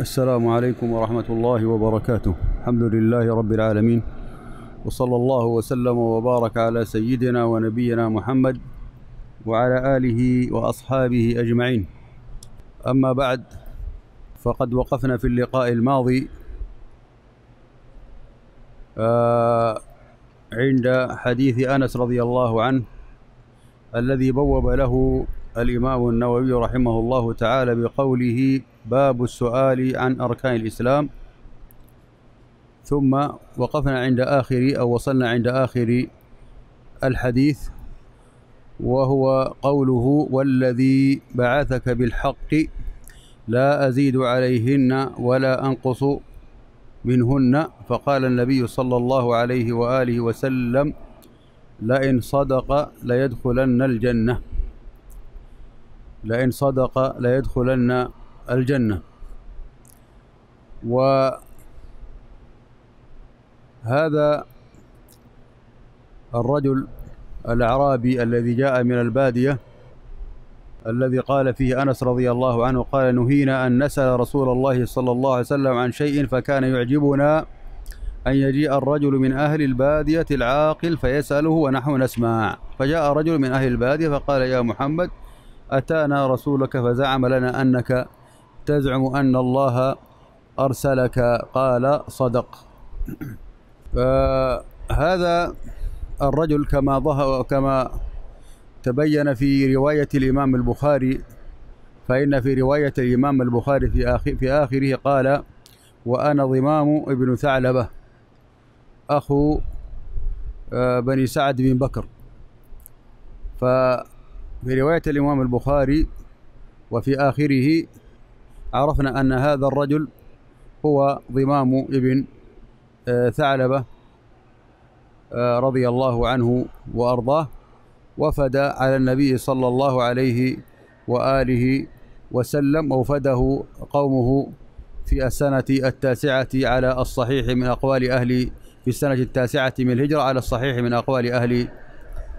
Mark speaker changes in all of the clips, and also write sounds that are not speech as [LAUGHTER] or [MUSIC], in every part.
Speaker 1: السلام عليكم ورحمة الله وبركاته الحمد لله رب العالمين وصلى الله وسلم وبارك على سيدنا ونبينا محمد وعلى آله وأصحابه أجمعين أما بعد فقد وقفنا في اللقاء الماضي آه، عند حديث أنس رضي الله عنه الذي بوب له الإمام النووي رحمه الله تعالى بقوله باب السؤال عن أركان الإسلام ثم وقفنا عند آخر أو وصلنا عند آخر الحديث وهو قوله والذي بعثك بالحق لا أزيد عليهن ولا أنقص منهن فقال النبي صلى الله عليه وآله وسلم لئن صدق ليدخلن الجنة لئن صدق ليدخلن الجنة وهذا الرجل الأعرابي الذي جاء من البادية الذي قال فيه أنس رضي الله عنه قال نهينا أن نسأل رسول الله صلى الله عليه وسلم عن شيء فكان يعجبنا أن يجيء الرجل من أهل البادية العاقل فيسأله ونحن نسمع فجاء رجل من أهل البادية فقال يا محمد أتانا رسولك فزعم لنا أنك تزعم أن الله أرسلك قال صدق فهذا الرجل كما ظهر كما تبين في رواية الإمام البخاري فإن في رواية الإمام البخاري في آخر في آخره قال وأنا ضمام ابن ثعلبة أخو آه، بني سعد بن بكر ففي رواية الإمام البخاري وفي آخره عرفنا أن هذا الرجل هو ضمام ابن آه، ثعلبة آه، رضي الله عنه وأرضاه وفد على النبي صلى الله عليه وآله وسلم وفده قومه في السنة التاسعة على الصحيح من أقوال أهل في السنة التاسعة من الهجرة على الصحيح من أقوال أهل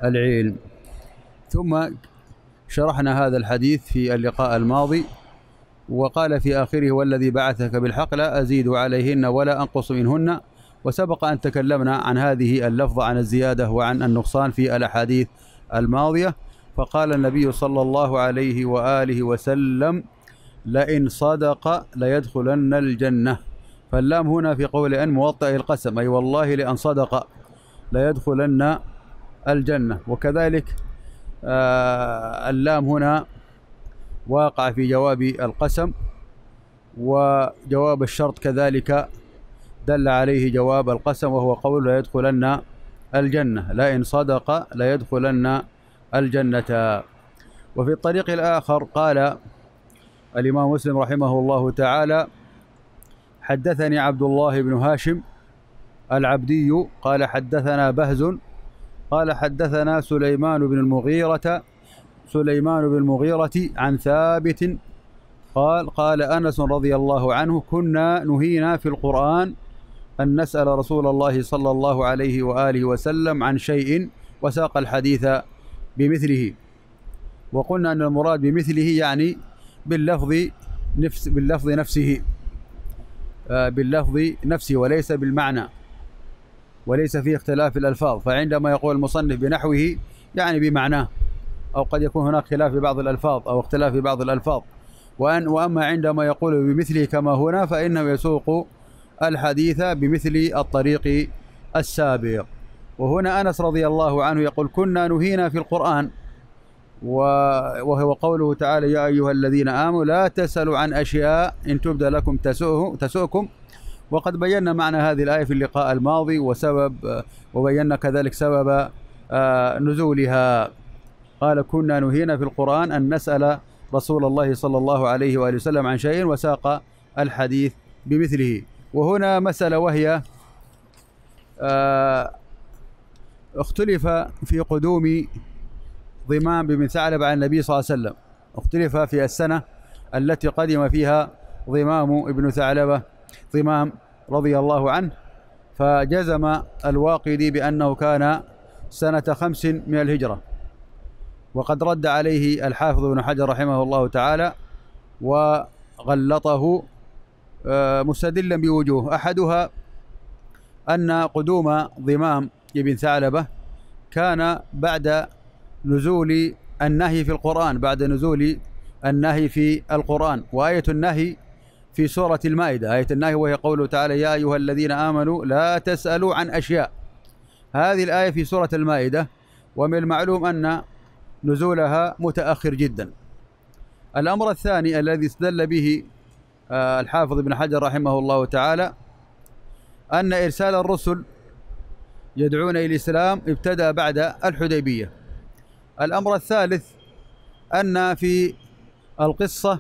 Speaker 1: العلم ثم شرحنا هذا الحديث في اللقاء الماضي وقال في آخره والذي بعثك بالحق لا أزيد عليهن ولا أنقص منهن وسبق أن تكلمنا عن هذه اللفظة عن الزيادة وعن النقصان في الأحاديث الماضية فقال النبي صلى الله عليه وآله وسلم لئن صدق ليدخلن الجنة فاللام هنا في قول أن موطئ القسم أي والله لأن صدق ليدخلن الجنة وكذلك آه، اللام هنا وقع في جواب القسم وجواب الشرط كذلك دل عليه جواب القسم وهو قول لا يدخلن الجنة لئن صدق لا يدخلن الجنة وفي الطريق الآخر قال الإمام مسلم رحمه الله تعالى حدثني عبد الله بن هاشم العبدي قال حدثنا بهز قال حدثنا سليمان بن المغيرة سليمان بن المغيرة عن ثابت قال قال أنس رضي الله عنه كنا نهينا في القرآن أن نسأل رسول الله صلى الله عليه وآله وسلم عن شيء وساق الحديث بمثله وقلنا أن المراد بمثله يعني باللفظ نفس باللفظ نفسه آه، باللفظ نفسه وليس بالمعنى وليس فيه اختلاف الألفاظ فعندما يقول المصنف بنحوه يعني بمعناه أو قد يكون هناك خلاف في بعض الألفاظ أو اختلاف في بعض الألفاظ وأن وأما عندما يقول بمثله كما هنا فإنه يسوق الحديث بمثل الطريق السابق وهنا أنس رضي الله عنه يقول كنا نهينا في القرآن وهو قوله تعالى يا أيها الذين آمنوا لا تسألوا عن أشياء إن تبدى لكم تسؤكم وقد بينا معنى هذه الآية في اللقاء الماضي وسبب وبينا كذلك سبب آه، نزولها قال كنا نهينا في القرآن أن نسأل رسول الله صلى الله عليه وآله وسلم عن شيء وساق الحديث بمثله وهنا مسألة وهي آه، اختلف في قدوم ضمام بن ثعلب عن النبي صلى الله عليه وسلم اختلف في السنة التي قدم فيها ضمام ابن ثعلبة ضمام رضي الله عنه فجزم الواقدي بأنه كان سنة خمس من الهجرة وقد رد عليه الحافظ ابن حجر رحمه الله تعالى وغلطه آه، مستدلا بوجوه احدها ان قدوم ضمام ابن ثعلبه كان بعد نزول النهي في القران بعد نزول النهي في القران وايه النهي في سوره المائده ايه النهي وهي قوله تعالى يا ايها الذين امنوا لا تسالوا عن اشياء هذه الايه في سوره المائده ومن المعلوم ان نزولها متأخر جدا الأمر الثاني الذي استدل به آه، الحافظ ابن حجر رحمه الله تعالى أن إرسال الرسل يدعون إلى الإسلام ابتدأ بعد الحديبية الأمر الثالث أن في القصة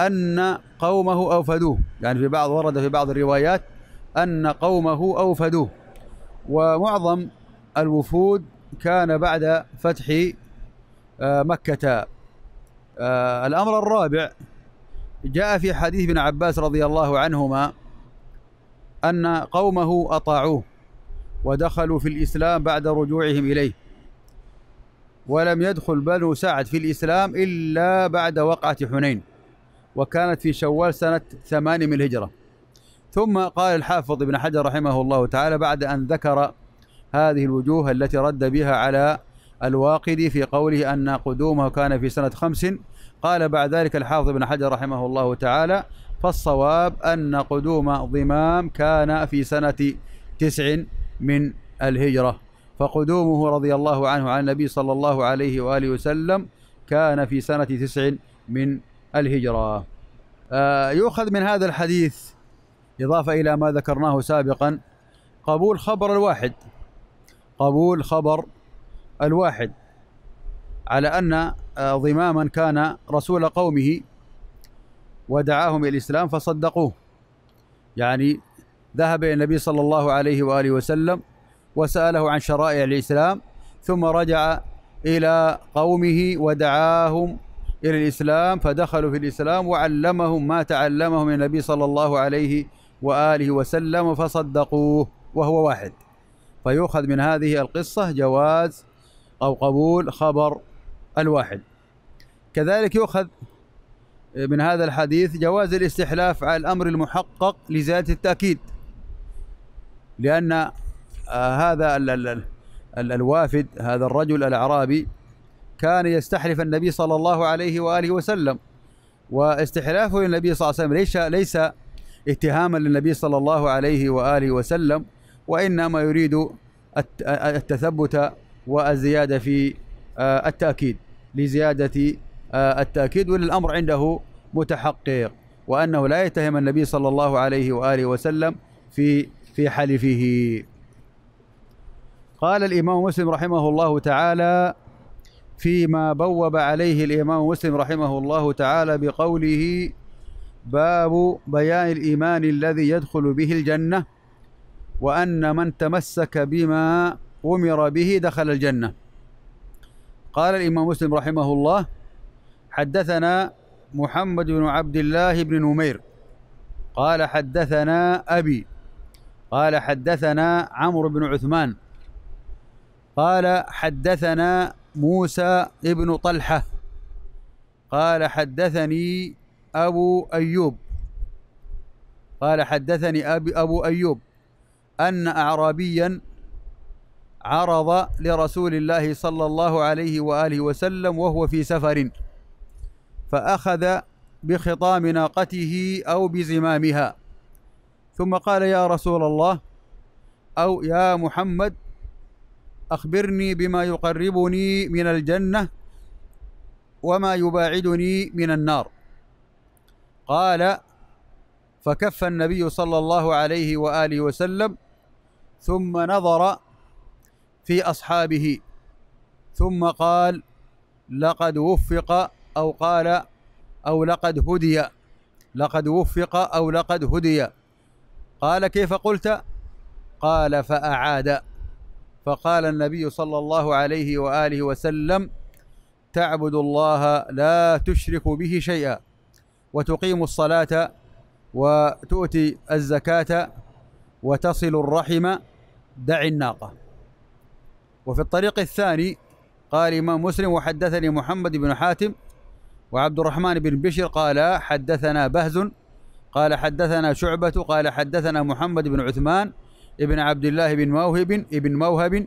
Speaker 1: أن قومه أوفدوه يعني في بعض ورد في بعض الروايات أن قومه أوفدوه ومعظم الوفود كان بعد فتح آه، مكة آه، الأمر الرابع جاء في حديث ابن عباس رضي الله عنهما أن قومه أطاعوه ودخلوا في الإسلام بعد رجوعهم إليه ولم يدخل بنو سعد في الإسلام إلا بعد وقعة حنين وكانت في شوال سنة ثمان من الهجرة ثم قال الحافظ ابن حجر رحمه الله تعالى بعد أن ذكر هذه الوجوه التي رد بها على الواقدي في قوله أن قدومه كان في سنة خمس قال بعد ذلك الحافظ بن حجر رحمه الله تعالى فالصواب أن قدوم ضمام كان في سنة تسع من الهجرة فقدومه رضي الله عنه عن النبي صلى الله عليه وآله وسلم كان في سنة تسع من الهجرة آه، يؤخذ من هذا الحديث إضافة إلى ما ذكرناه سابقا قبول خبر الواحد قبول خبر الواحد على أن آه، ضماما كان رسول قومه ودعاهم إلى الإسلام فصدقوه يعني ذهب إلى النبي صلى الله عليه وآله وسلم وسأله عن شرائع الإسلام ثم رجع إلى قومه ودعاهم إلى الإسلام فدخلوا في الإسلام وعلمهم ما تعلمه من النبي صلى الله عليه وآله وسلم فصدقوه وهو واحد فيؤخذ من هذه القصة جواز أو قبول خبر الواحد كذلك يؤخذ من هذا الحديث جواز الاستحلاف على الأمر المحقق لزيادة التأكيد لأن آه، هذا الوافد هذا الرجل الأعرابي كان يستحلف النبي صلى الله عليه وآله وسلم واستحلافه للنبي صلى الله عليه وسلم ليس ليس اتهاما للنبي صلى الله عليه وآله وسلم وإنما يريد التثبت والزيادة في آه، التأكيد لزيادة آه، التأكيد وللأمر عنده متحقق وأنه لا يتهم النبي صلى الله عليه وآله وسلم في في حلفه قال الإمام مسلم رحمه الله تعالى فيما بوب عليه الإمام مسلم رحمه الله تعالى بقوله باب بيان الإيمان الذي يدخل به الجنة وأن من تمسك بما أمر به دخل الجنة قال الإمام مسلم رحمه الله حدثنا محمد بن عبد الله بن نمير قال حدثنا أبي قال حدثنا عمرو بن عثمان قال حدثنا موسى بن طلحة قال حدثني أبو أيوب قال حدثني أبي أبو أيوب أن أعرابيا عرض لرسول الله صلى الله عليه واله وسلم وهو في سفر فاخذ بخطام ناقته او بزمامها ثم قال يا رسول الله او يا محمد اخبرني بما يقربني من الجنه وما يباعدني من النار قال فكف النبي صلى الله عليه واله وسلم ثم نظر في اصحابه ثم قال لقد وفق او قال او لقد هدي لقد وفق او لقد هدي قال كيف قلت قال فاعاد فقال النبي صلى الله عليه واله وسلم تعبد الله لا تشرك به شيئا وتقيم الصلاه وتؤتي الزكاه وتصل الرحم دع الناقه وفي الطريق الثاني قال الإمام مسلم وحدثني محمد بن حاتم وعبد الرحمن بن بشر قال حدثنا بهز قال حدثنا شعبة قال حدثنا محمد بن عثمان ابن عبد الله بن موهب ابن موهب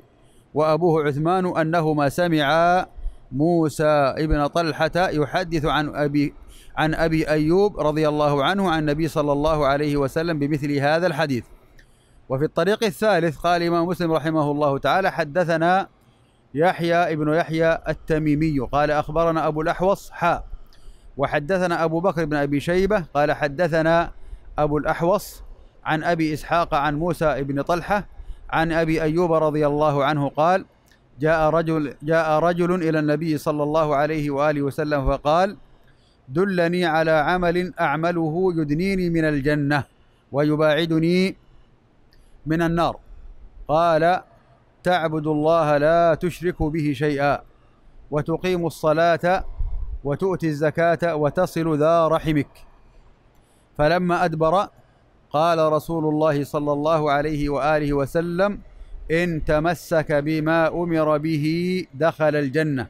Speaker 1: وأبوه عثمان أنهما سمعا موسى ابن طلحة يحدث عن أبي عن أبي أيوب رضي الله عنه عن النبي صلى الله عليه وسلم بمثل هذا الحديث وفي الطريق الثالث قال الإمام مسلم رحمه الله تعالى حدثنا يحيى ابن يحيى التميمي قال أخبرنا أبو الأحوص حاء وحدثنا أبو بكر بن أبي شيبة قال حدثنا أبو الأحوص عن أبي إسحاق عن موسى بن طلحة عن أبي أيوب رضي الله عنه قال جاء رجل جاء رجل إلى النبي صلى الله عليه وآله وسلم فقال دلني على عمل أعمله يدنيني من الجنة ويباعدني من النار قال تعبد الله لا تشرك به شيئا وتقيم الصلاة وتؤتي الزكاة وتصل ذا رحمك فلما أدبر قال رسول الله صلى الله عليه وآله وسلم إن تمسك بما أمر به دخل الجنة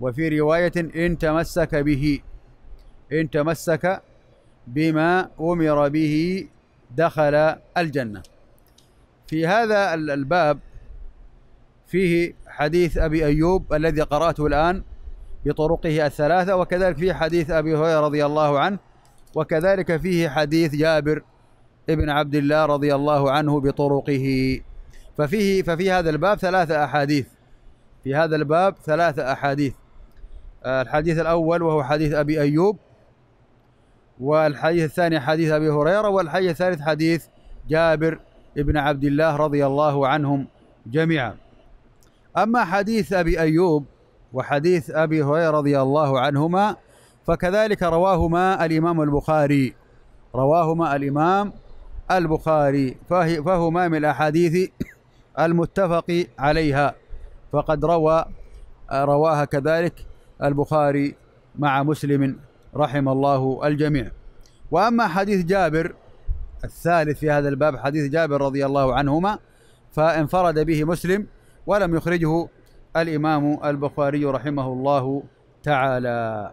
Speaker 1: وفي رواية إن تمسك به إن تمسك بما أمر به دخل الجنة في هذا الباب فيه حديث أبي أيوب الذي قرأته الآن بطرقه الثلاثة وكذلك فيه حديث أبي هريرة رضي الله عنه وكذلك فيه حديث جابر ابن عبد الله رضي الله عنه بطرقه ففيه ففي هذا الباب ثلاثة أحاديث في هذا الباب ثلاثة أحاديث آه، الحديث الأول وهو حديث أبي أيوب والحديث الثاني حديث أبي هريرة والحديث الثالث حديث جابر ابن عبد الله رضي الله عنهم جميعا أما حديث أبي أيوب وحديث أبي هريرة رضي الله عنهما فكذلك رواهما الإمام البخاري رواهما الإمام البخاري فهما من الأحاديث [COUGHS] المتفق عليها فقد روى رواها كذلك البخاري مع مسلم رحم الله الجميع وأما حديث جابر الثالث في هذا الباب حديث جابر رضي الله عنهما فانفرد به مسلم ولم يخرجه الإمام البخاري رحمه الله تعالى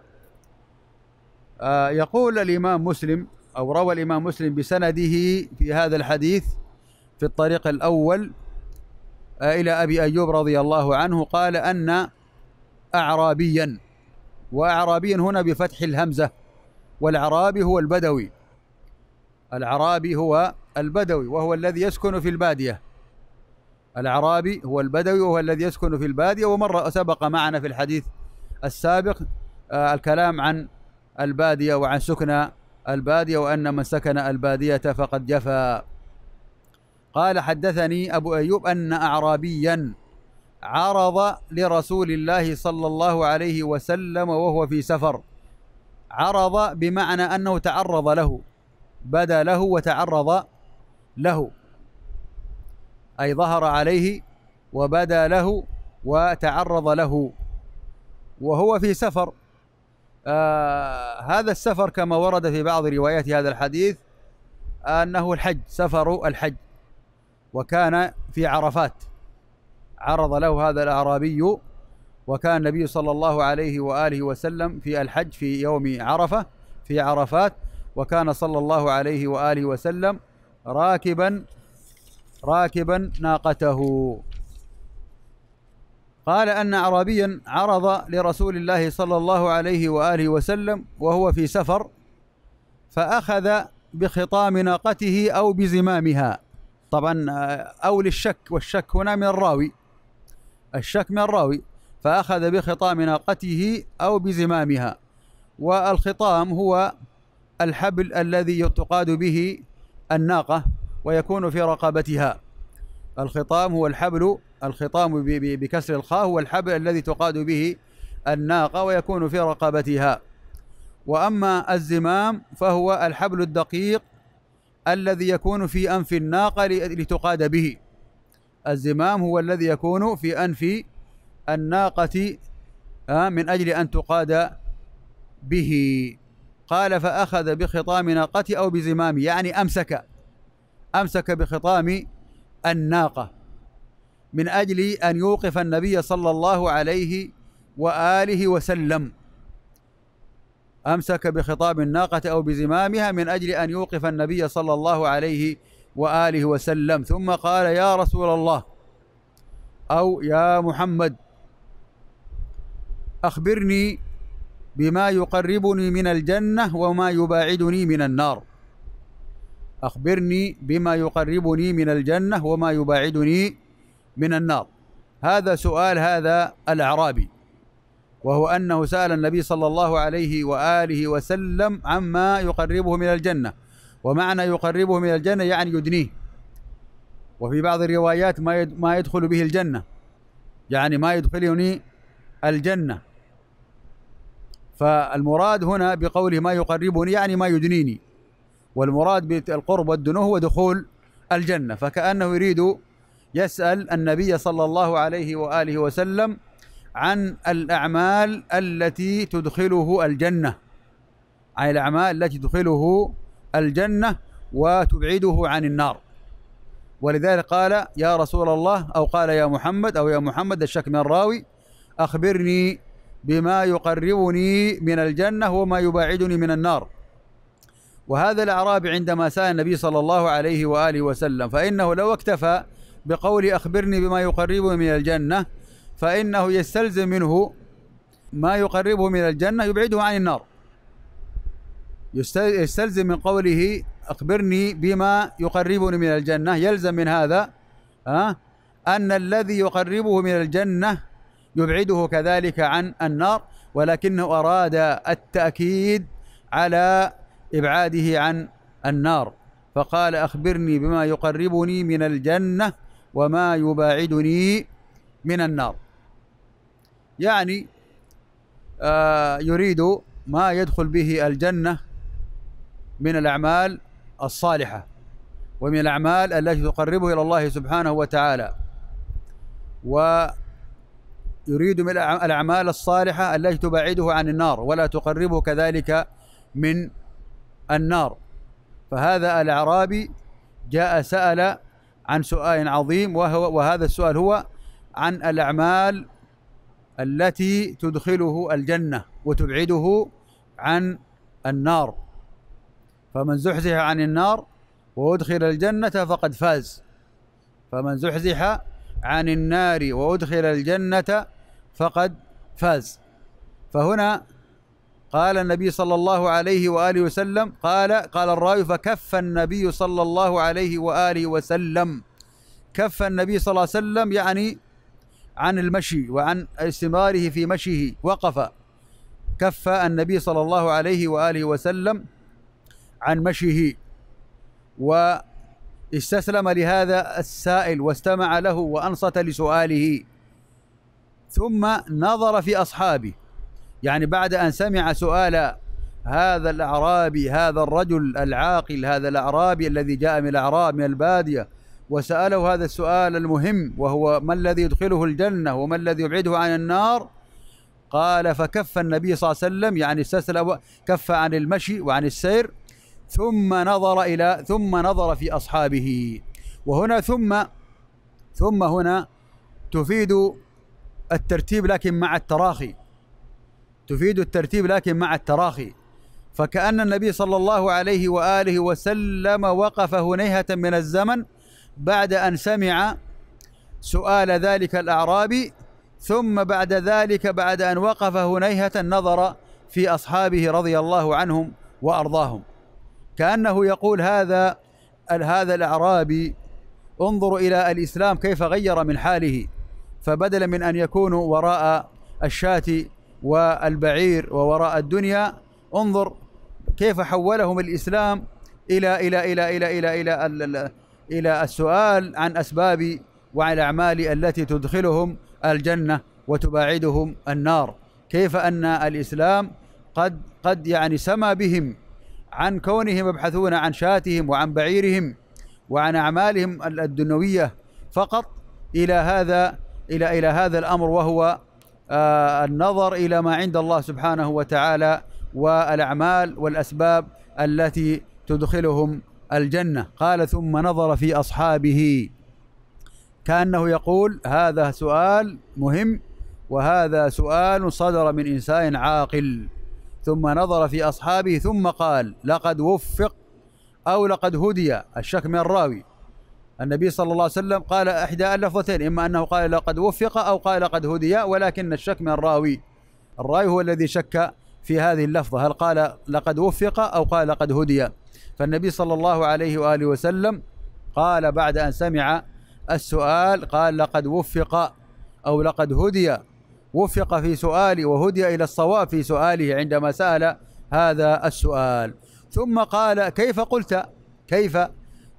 Speaker 1: آه يقول الإمام مسلم أو روى الإمام مسلم بسنده في هذا الحديث في الطريق الأول آه إلى أبي أيوب رضي الله عنه قال أن أعرابيا وأعرابيا هنا بفتح الهمزة والأعرابي هو البدوي الأعرابي هو البدوي وهو الذي يسكن في البادية الأعرابي هو البدوي وهو الذي يسكن في البادية ومر سبق معنا في الحديث السابق آه، الكلام عن البادية وعن سكن البادية وأن من سكن البادية فقد جفا قال حدثني أبو أيوب أن أعرابيا عرض لرسول الله صلى الله عليه وسلم وهو في سفر عرض بمعنى أنه تعرض له بدا له وتعرض له أي ظهر عليه وبدا له وتعرض له وهو في سفر آه هذا السفر كما ورد في بعض روايات هذا الحديث أنه الحج سفر الحج وكان في عرفات عرض له هذا الأعرابي وكان النبي صلى الله عليه وآله وسلم في الحج في يوم عرفة في عرفات وكان صلى الله عليه وآله وسلم راكبا راكبا ناقته قال أن أعرابيا عرض لرسول الله صلى الله عليه وآله وسلم وهو في سفر فأخذ بخطام ناقته أو بزمامها طبعا آه، أو للشك والشك هنا من الراوي الشك من الراوي فأخذ بخطام ناقته أو بزمامها والخطام هو الحبل الذي تقاد به الناقة ويكون في رقبتها الخطام هو الحبل الخطام بكسر الخاء هو الحبل الذي تقاد به الناقة ويكون في رقبتها وأما الزمام فهو الحبل الدقيق الذي يكون في أنف الناقة لتقاد به الزمام هو الذي يكون في أنف الناقة آه، من أجل أن تقاد به قال فأخذ بخطام ناقة أو بزمام يعني أمسك أمسك بخطام الناقة من أجل أن يوقف النبي صلى الله عليه وآله وسلم أمسك بخطاب الناقة أو بزمامها من أجل أن يوقف النبي صلى الله عليه وآله وسلم ثم قال يا رسول الله أو يا محمد أخبرني بما يقربني من الجنة وما يباعدني من النار أخبرني بما يقربني من الجنة وما يباعدني من النار هذا سؤال هذا الأعرابي وهو أنه سأل النبي صلى الله عليه وآله وسلم عما يقربه من الجنة ومعنى يقربه من الجنة يعني يدنيه وفي بعض الروايات ما ما يدخل به الجنة يعني ما يدخلني الجنة فالمراد هنا بقوله ما يقربني يعني ما يدنيني والمراد بالقرب والدنو هو دخول الجنة فكأنه يريد يسأل النبي صلى الله عليه وآله وسلم عن الأعمال التي تدخله الجنة عن الأعمال التي تدخله الجنة وتبعده عن النار ولذلك قال يا رسول الله أو قال يا محمد أو يا محمد الشك من الراوي أخبرني بما يقربني من الجنة وما يباعدني من النار وهذا الأعرابي عندما سأل النبي صلى الله عليه وآله وسلم فإنه لو اكتفى بقول أخبرني بما يقربني من الجنة فإنه يستلزم منه ما يقربه من الجنة يبعده عن النار يستلزم من قوله أخبرني بما يقربني من الجنة يلزم من هذا آه، أن الذي يقربه من الجنة يبعده كذلك عن النار ولكنه أراد التأكيد على إبعاده عن النار فقال أخبرني بما يقربني من الجنة وما يباعدني من النار يعني آه يريد ما يدخل به الجنة من الأعمال الصالحة ومن الأعمال التي تقربه إلى الله سبحانه وتعالى و يريد من الأعمال الصالحة التي تبعده عن النار ولا تقربه كذلك من النار فهذا الأعرابي جاء سأل عن سؤال عظيم وهو وهذا السؤال هو عن الأعمال التي تدخله الجنة وتبعده عن النار فمن زحزح عن النار وأدخل الجنة فقد فاز فمن زحزح عن النار وأدخل الجنة فقد فاز فهنا قال النبي صلى الله عليه واله وسلم قال قال الراوي فكف النبي صلى الله عليه واله وسلم كف النبي صلى الله عليه وسلم يعني عن المشي وعن استمراره في مشيه وقف كف النبي صلى الله عليه واله وسلم عن مشيه واستسلم لهذا السائل واستمع له وانصت لسؤاله ثم نظر في أصحابه يعني بعد أن سمع سؤال هذا الأعرابي هذا الرجل العاقل هذا الأعرابي الذي جاء من الأعراب من البادية وسأله هذا السؤال المهم وهو ما الذي يدخله الجنة وما الذي يبعده عن النار قال فكف النبي صلى الله عليه وسلم يعني استسلم كف عن المشي وعن السير ثم نظر إلى ثم نظر في أصحابه وهنا ثم ثم هنا تفيد الترتيب لكن مع التراخي تفيد الترتيب لكن مع التراخي فكأن النبي صلى الله عليه وآله وسلم وقف هنيهة من الزمن بعد أن سمع سؤال ذلك الأعرابي ثم بعد ذلك بعد أن وقف هنيهة نظر في أصحابه رضي الله عنهم وأرضاهم كأنه يقول هذا هذا الأعرابي انظروا إلى الإسلام كيف غير من حاله فبدلا من أن يكونوا وراء الشاة والبعير ووراء الدنيا انظر كيف حولهم الإسلام إلى إلى إلى إلى إلى إلى, إلى, إلى السؤال عن أسباب وعن الأعمال التي تدخلهم الجنة وتباعدهم النار كيف أن الإسلام قد قد يعني سما بهم عن كونهم يبحثون عن شاتهم وعن بعيرهم وعن أعمالهم الدنيوية فقط إلى هذا إلى إلى هذا الأمر وهو آه، النظر إلى ما عند الله سبحانه وتعالى والأعمال والأسباب التي تدخلهم الجنة قال ثم نظر في أصحابه كأنه يقول هذا سؤال مهم وهذا سؤال صدر من إنسان عاقل ثم نظر في أصحابه ثم قال لقد وفق أو لقد هدي الشك من الراوي النبي صلى الله عليه وسلم قال إحدى اللفظتين إما أنه قال لقد وفق أو قال لقد هدي ولكن الشك من الراوي الراوي هو الذي شك في هذه اللفظة هل قال لقد وفق أو قال لقد هدي فالنبي صلى الله عليه وآله وسلم قال بعد أن سمع السؤال قال لقد وفق أو لقد هدي وفق في سؤالي وهدي إلى الصواب في سؤاله عندما سأل هذا السؤال ثم قال كيف قلت كيف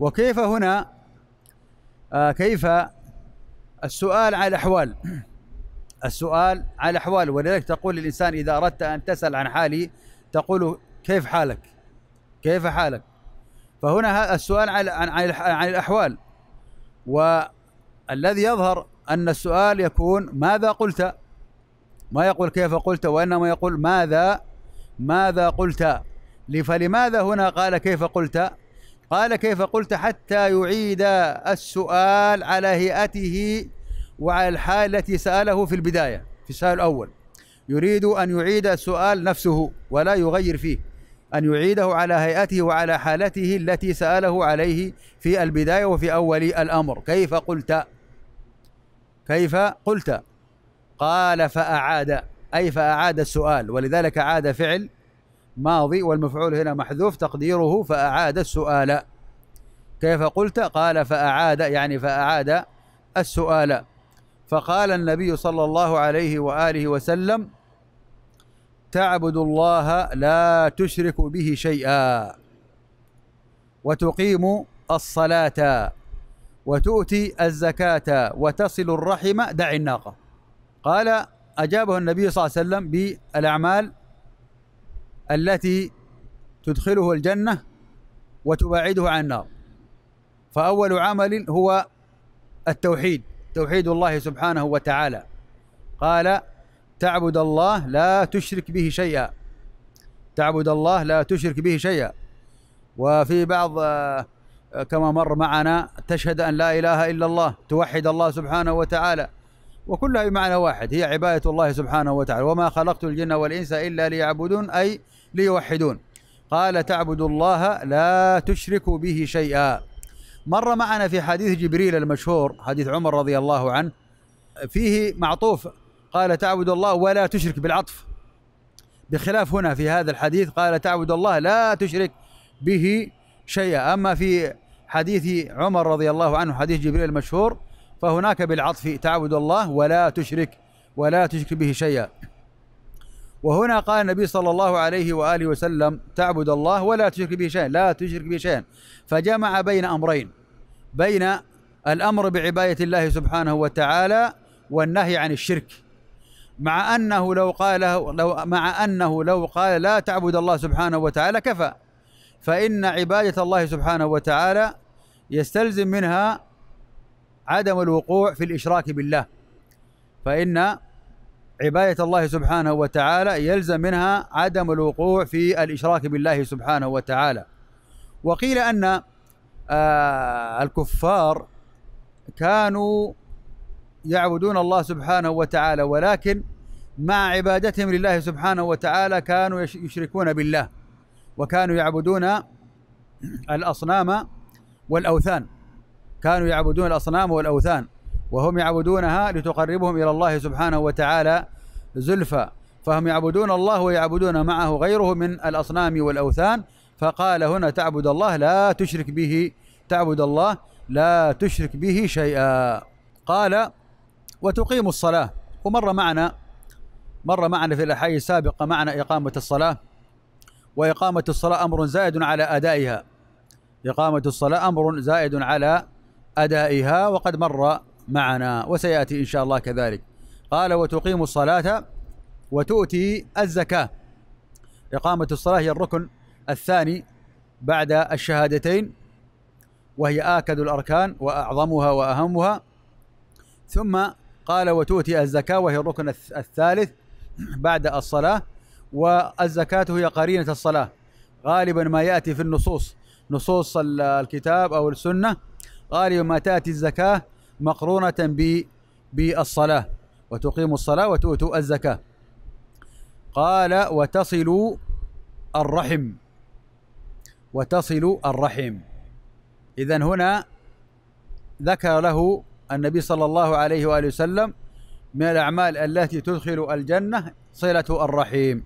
Speaker 1: وكيف هنا آه، كيف السؤال على الأحوال السؤال على الأحوال ولذلك تقول للإنسان إذا أردت أن تسأل عن حالي تقول كيف حالك كيف حالك فهنا السؤال على عن الأحوال والذي يظهر أن السؤال يكون ماذا قلت ما يقول كيف قلت وإنما يقول ماذا ماذا قلت فلماذا هنا قال كيف قلت قال كيف قلت حتى يعيد السؤال على هيئته وعلى الحال التي سأله في البداية في السؤال الأول يريد أن يعيد السؤال نفسه ولا يغير فيه أن يعيده على هيئته وعلى حالته التي سأله عليه في البداية وفي أول الأمر كيف قلت كيف قلت قال فأعاد أي فأعاد السؤال ولذلك عاد فعل ماضي والمفعول هنا محذوف تقديره فأعاد السؤال كيف قلت قال فأعاد يعني فأعاد السؤال فقال النبي صلى الله عليه وآله وسلم تعبد الله لا تشرك به شيئا وتقيم الصلاة وتؤتي الزكاة وتصل الرحم دع الناقة قال أجابه النبي صلى الله عليه وسلم بالأعمال التي تدخله الجنة وتباعده عن النار فأول عمل هو التوحيد توحيد الله سبحانه وتعالى قال تعبد الله لا تشرك به شيئا تعبد الله لا تشرك به شيئا وفي بعض كما مر معنا تشهد أن لا إله إلا الله توحد الله سبحانه وتعالى وكلها بمعنى واحد هي عبادة الله سبحانه وتعالى وما خلقت الجن والإنس إلا ليعبدون أي ليوحدون قال تعبد الله لا تشرك به شيئا مر معنا في حديث جبريل المشهور حديث عمر رضي الله عنه فيه معطوف قال تعبد الله ولا تشرك بالعطف بخلاف هنا في هذا الحديث قال تعبد الله لا تشرك به شيئا أما في حديث عمر رضي الله عنه حديث جبريل المشهور فهناك بالعطف تعبد الله ولا تشرك ولا تشرك به شيئا وهنا قال النبي صلى الله عليه واله وسلم تعبد الله ولا تشرك به شيئا لا تشرك به شيئا فجمع بين امرين بين الامر بعباده الله سبحانه وتعالى والنهي عن الشرك مع انه لو قال لو مع انه لو قال لا تعبد الله سبحانه وتعالى كفى فان عباده الله سبحانه وتعالى يستلزم منها عدم الوقوع في الاشراك بالله فان عباية الله سبحانه وتعالى يلزم منها عدم الوقوع في الإشراك بالله سبحانه وتعالى وقيل أن آه، الكفار كانوا يعبدون الله سبحانه وتعالى ولكن مع عبادتهم لله سبحانه وتعالى كانوا يشركون بالله وكانوا يعبدون الأصنام والأوثان كانوا يعبدون الأصنام والأوثان وهم يعبدونها لتقربهم إلى الله سبحانه وتعالى زلفى فهم يعبدون الله ويعبدون معه غيره من الأصنام والأوثان فقال هنا تعبد الله لا تشرك به تعبد الله لا تشرك به شيئا قال وتقيم الصلاة ومر معنا مر معنا في الأحياء السابقة معنى إقامة الصلاة وإقامة الصلاة أمر زائد على أدائها إقامة الصلاة أمر زائد على أدائها وقد مر معنا وسياتي ان شاء الله كذلك قال وتقيم الصلاه وتؤتي الزكاه اقامه الصلاه هي الركن الثاني بعد الشهادتين وهي اكد الاركان واعظمها واهمها ثم قال وتؤتي الزكاه وهي الركن الثالث بعد الصلاه والزكاه هي قرينه الصلاه غالبا ما ياتي في النصوص نصوص الكتاب او السنه غالبا ما تاتي الزكاه مقرونة بالصلاة وتقيم الصلاة وتؤتوا الزكاة قال وتصل الرحم وتصل الرحم إذا هنا ذكر له النبي صلى الله عليه وآله وسلم من الأعمال التي تدخل الجنة صلة الرحيم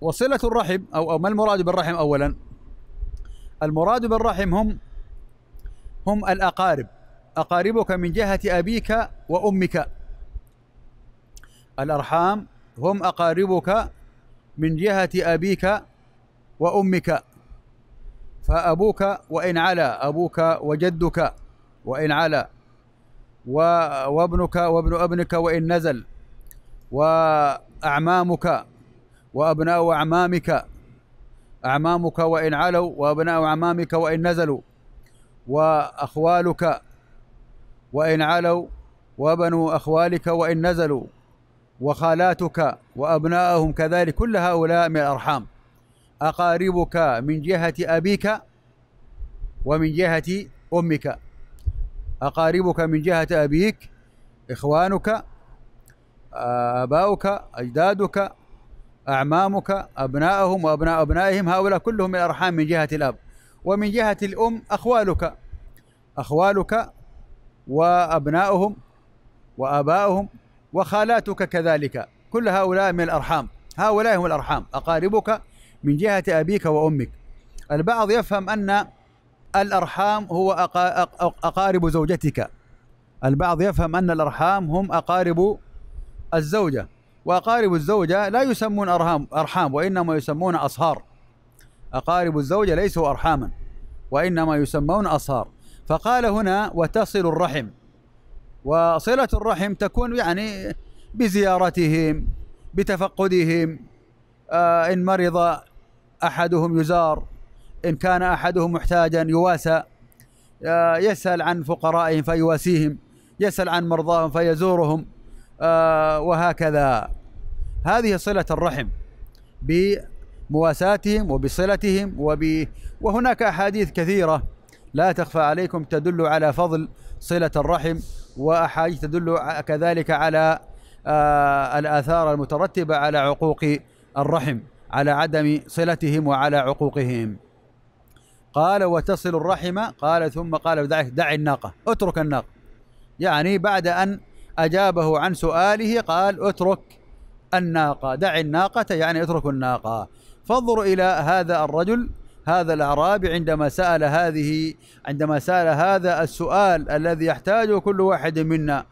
Speaker 1: وصلة الرحم أو ما المراد بالرحم أولا المراد بالرحم هم هم الأقارب أقاربك من جهة أبيك وأمك الأرحام هم أقاربك من جهة أبيك وأمك فأبوك وإن علا أبوك وجدك وإن علا وابنك وابن ابنك وإن نزل وأعمامك وأبناء أعمامك أعمامك وإن علوا وأبناء أعمامك وإن نزلوا وأخوالك وإن علوا وبنوا أخوالك وإن نزلوا وخالاتك وأبناءهم كذلك كل هؤلاء من الأرحام أقاربك من جهة أبيك ومن جهة أمك أقاربك من جهة أبيك إخوانك آباؤك أجدادك أعمامك أبناءهم وأبناء أبنائهم هؤلاء كلهم من الأرحام من جهة الأب ومن جهة الأم أخوالك أخوالك وأبنائهم وآبائهم وخالاتك كذلك كل هؤلاء من الأرحام هؤلاء هم الأرحام أقاربك من جهة أبيك وأمك البعض يفهم أن الأرحام هو أقارب زوجتك البعض يفهم أن الأرحام هم أقارب الزوجة وأقارب الزوجة لا يسمون أرحام أرحام وإنما يسمون أصهار أقارب الزوجة ليسوا أرحاما وإنما يسمون أصهار فقال هنا وتصل الرحم وصلة الرحم تكون يعني بزيارتهم بتفقدهم آه إن مرض أحدهم يزار إن كان أحدهم محتاجا يواسى آه يسأل عن فقرائهم فيواسيهم يسأل عن مرضاهم فيزورهم آه وهكذا هذه صلة الرحم بمواساتهم وبصلتهم وب وهناك أحاديث كثيرة لا تخفى عليكم تدل على فضل صلة الرحم وأحاديث تدل كذلك على آه، الآثار المترتبة على عقوق الرحم على عدم صلتهم وعلى عقوقهم قال وتصل الرحم قال ثم قال دع الناقة اترك الناقة يعني بعد أن أجابه عن سؤاله قال اترك الناقة دع الناقة يعني اترك الناقة فانظر إلى هذا الرجل هذا الأعرابي عندما سأل هذه عندما سأل هذا السؤال الذي يحتاجه كل واحد منا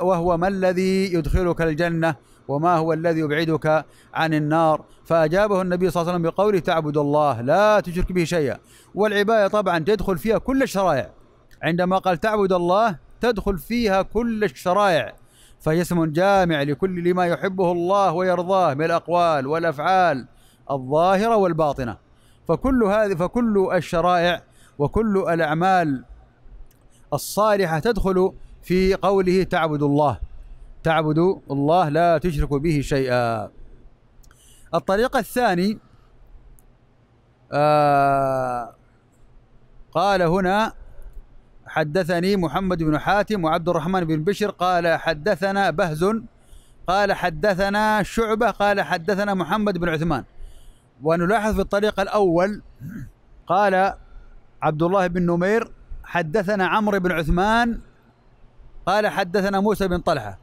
Speaker 1: وهو ما الذي يدخلك الجنة وما هو الذي يبعدك عن النار فأجابه النبي صلى الله عليه وسلم بقوله تعبد الله لا تشرك به شيئا والعباية طبعا تدخل فيها كل الشرائع عندما قال تعبد الله تدخل فيها كل الشرائع فهي اسم جامع لكل لما يحبه الله ويرضاه من الأقوال والأفعال الظاهرة والباطنة فكل هذه فكل الشرائع وكل الأعمال الصالحة تدخل في قوله تعبد الله تعبد الله لا تشرك به شيئا الطريق الثاني آه، قال هنا حدثني محمد بن حاتم وعبد الرحمن بن بشر قال حدثنا بهز قال حدثنا شعبة قال حدثنا محمد بن عثمان ونلاحظ في الطريق الأول قال عبد الله بن نمير حدثنا عمرو بن عثمان قال حدثنا موسى بن طلحة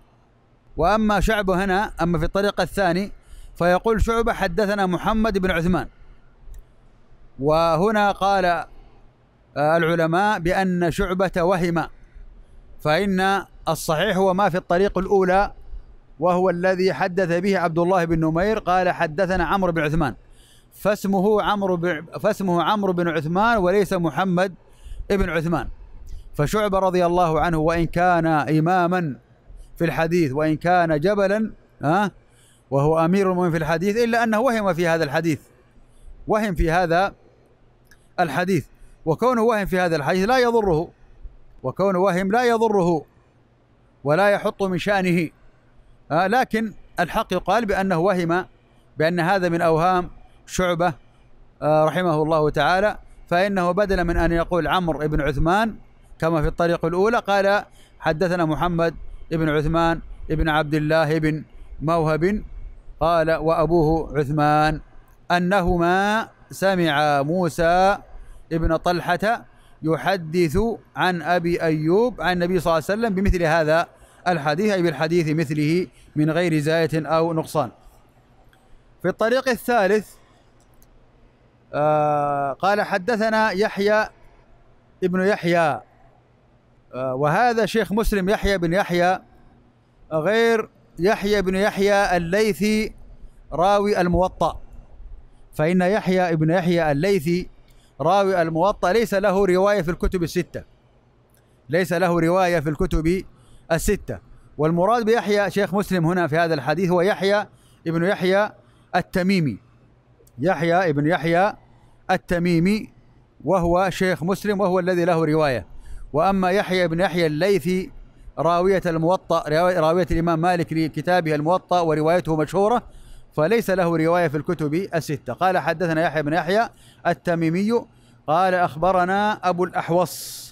Speaker 1: وأما شعبه هنا أما في الطريق الثاني فيقول شعبة حدثنا محمد بن عثمان وهنا قال آه، العلماء بأن شعبة وهم فإن الصحيح هو ما في الطريق الأولى وهو الذي حدث به عبد الله بن نمير قال حدثنا عمرو بن عثمان فاسمه عمرو فاسمه عمرو بن عثمان وليس محمد ابن عثمان فشعبة رضي الله عنه وإن كان إماما في الحديث وإن كان جبلا ها وهو أمير المؤمنين في الحديث إلا أنه وهم في هذا الحديث وهم في هذا الحديث وكونه وهم في هذا الحديث لا يضره وكونه وهم لا يضره ولا يحط من شأنه لكن الحق يقال بأنه وهم بأن هذا من أوهام شعبة آه، رحمه الله تعالى فإنه بدلا من أن يقول عمرو بن عثمان كما في الطريق الأولى قال حدثنا محمد بن عثمان بن عبد الله بن موهب قال وأبوه عثمان أنهما سمع موسى ابن طلحة يحدث عن أبي أيوب عن النبي صلى الله عليه وسلم بمثل هذا الحديث أي بالحديث مثله من غير زاية أو نقصان في الطريق الثالث آه قال حدثنا يحيى ابن يحيى آه وهذا شيخ مسلم يحيى بن يحيى غير يحيى بن يحيى الليثي راوي الموطأ فإن يحيى ابن يحيى الليثي راوي الموطأ ليس له رواية في الكتب الستة ليس له رواية في الكتب الستة والمراد بيحيى شيخ مسلم هنا في هذا الحديث هو يحيى ابن يحيى التميمي يحيى ابن يحيى التميمي وهو شيخ مسلم وهو الذي له رواية وأما يحيى بن يحيى الليثي راوية الموطأ راوية الإمام مالك لكتابه الموطأ وروايته مشهورة فليس له رواية في الكتب الستة قال حدثنا يحيى بن يحيى التميمي قال أخبرنا أبو الأحوص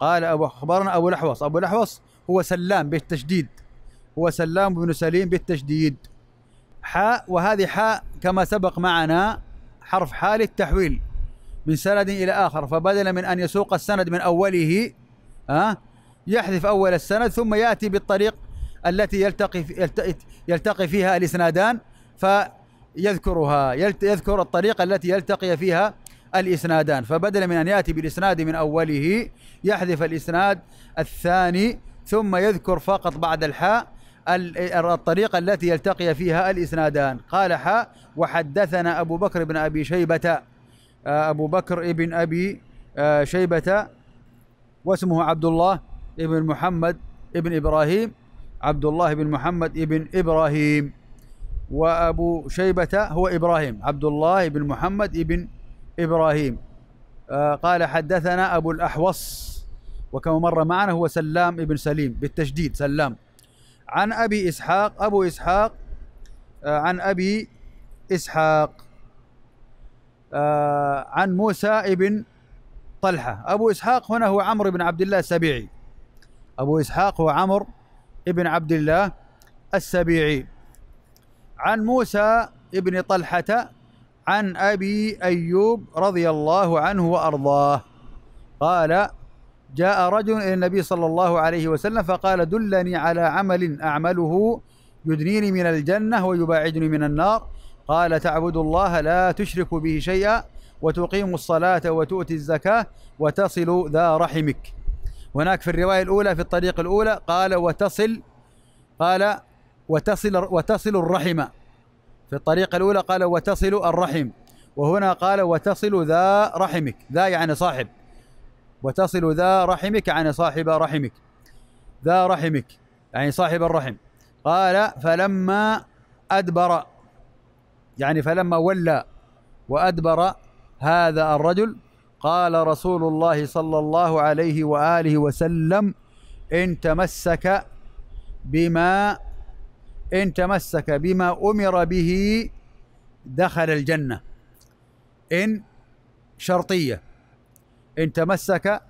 Speaker 1: قال أبو أخبرنا أبو الأحوص أبو الأحوص هو سلام بالتشديد هو سلام بن سليم بالتشديد حاء وهذه حاء كما سبق معنا حرف حال للتحويل من سند إلى آخر فبدلا من أن يسوق السند من أوله آه، يحذف أول السند ثم يأتي بالطريق التي يلتقي يلتقي فيها الإسنادان فيذكرها يذكر الطريقة التي يلتقي فيها الإسنادان فبدلا من أن يأتي بالإسناد من أوله يحذف الإسناد الثاني ثم يذكر فقط بعد الحاء الطريقة التي يلتقي فيها الإسنادان قال حاء وحدثنا أبو بكر بن أبي شيبة آه، أبو بكر ابن أبي آه، شيبة واسمه عبد الله ابن محمد ابن إبراهيم عبد الله بن محمد ابن إبراهيم وأبو شيبة هو إبراهيم عبد الله بن محمد ابن إبراهيم آه، قال حدثنا أبو الأحوص وكما مر معنا هو سلام ابن سليم بالتشديد سلام عن أبي إسحاق أبو إسحاق آه، عن أبي إسحاق آه، عن موسى ابن طلحة أبو إسحاق هنا هو عمرو بن عبد الله السبيعي أبو إسحاق هو عمرو ابن عبد الله السبيعي عن موسى ابن طلحة عن أبي أيوب رضي الله عنه وأرضاه قال جاء رجل إلى النبي صلى الله عليه وسلم فقال دلني على عمل أعمله يدنيني من الجنة ويباعدني من النار قال تعبد الله لا تشرك به شيئا وتقيم الصلاة وتؤتي الزكاة وتصل ذا رحمك هناك في الرواية الأولى في الطريق الأولى قال وتصل قال وتصل وتصل الرحم في الطريقة الأولى قال وتصل الرحم وهنا قال وتصل ذا رحمك ذا يعني صاحب وتصل ذا رحمك عن يعني صاحب رحمك ذا رحمك يعني صاحب الرحم قال فلما أدبر يعني فلما ولى وأدبر هذا الرجل قال رسول الله صلى الله عليه وآله وسلم إن تمسك بما إن تمسك بما أمر به دخل الجنة إن شرطية إن تمسك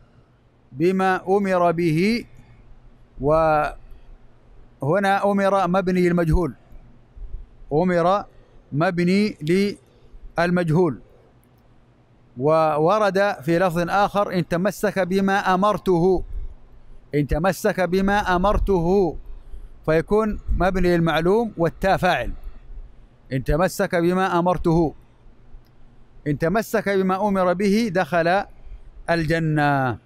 Speaker 1: بما أمر به وهنا أمر مبني المجهول أمر مبني للمجهول وورد في لفظ آخر إن تمسك بما أمرته إن تمسك بما أمرته فيكون مبني المعلوم والتاء فاعل إن تمسك بما أمرته إن تمسك بما أمر به دخل الجنة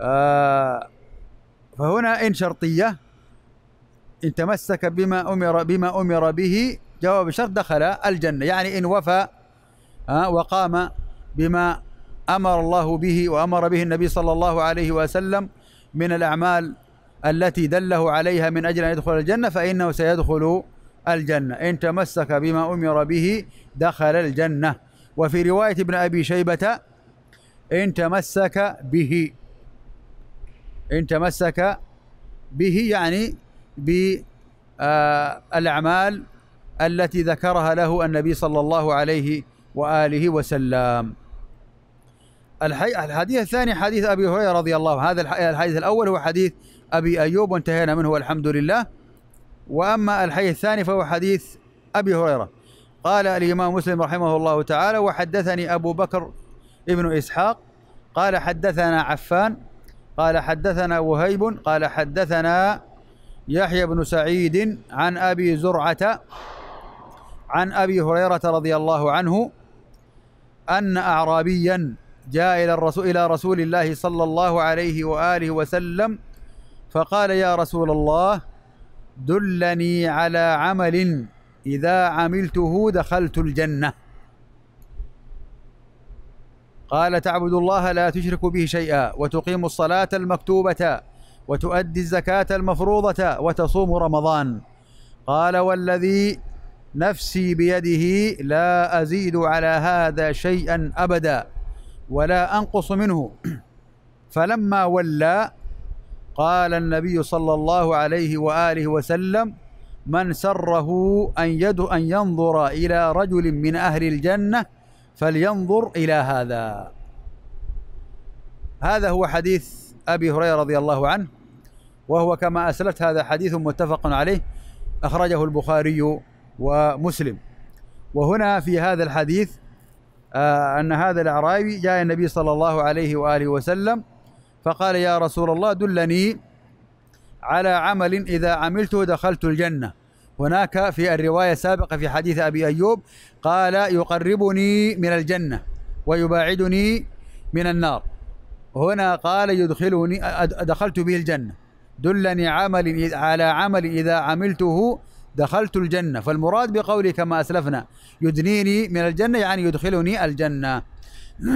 Speaker 1: آه فهنا إن شرطية إن تمسك بما أمر بما أمر به جواب الشرط دخل الجنة يعني إن وفى آه وقام بما أمر الله به وأمر به النبي صلى الله عليه وسلم من الأعمال التي دله عليها من أجل أن يدخل الجنة فإنه سيدخل الجنة إن تمسك بما أمر به دخل الجنة وفي رواية ابن أبي شيبة إن تمسك به إن تمسك به يعني بالأعمال التي ذكرها له النبي صلى الله عليه وآله وسلم الحي... الحديث الثاني حديث أبي هريرة رضي الله هذا الحديث الأول هو حديث أبي أيوب وانتهينا منه والحمد لله وأما الحديث الثاني فهو حديث أبي هريرة قال الإمام مسلم رحمه الله تعالى وحدثني أبو بكر ابن إسحاق قال حدثنا عفان قال حدثنا وهيب قال حدثنا يحيى بن سعيد عن أبي زرعة عن أبي هريرة رضي الله عنه أن أعرابيا جاء إلى الرسول إلى رسول الله صلى الله عليه وآله وسلم فقال يا رسول الله دلني على عمل إذا عملته دخلت الجنة قال تعبد الله لا تشرك به شيئا وتقيم الصلاة المكتوبة وتؤدي الزكاة المفروضة وتصوم رمضان قال والذي نفسي بيده لا أزيد على هذا شيئا أبدا ولا أنقص منه فلما ولى قال النبي صلى الله عليه وآله وسلم من سره أن يد أن ينظر إلى رجل من أهل الجنة فلينظر الى هذا هذا هو حديث ابي هريره رضي الله عنه وهو كما اسلفت هذا حديث متفق عليه اخرجه البخاري ومسلم وهنا في هذا الحديث آه، ان هذا الاعرابي جاء النبي صلى الله عليه واله وسلم فقال يا رسول الله دلني على عمل اذا عملته دخلت الجنه هناك في الرواية السابقة في حديث أبي أيوب قال يقربني من الجنة ويباعدني من النار هنا قال يدخلني دخلت به الجنة دلني عمل على عمل إذا عملته دخلت الجنة فالمراد بقولي كما أسلفنا يدنيني من الجنة يعني يدخلني الجنة [CLEARS THROAT]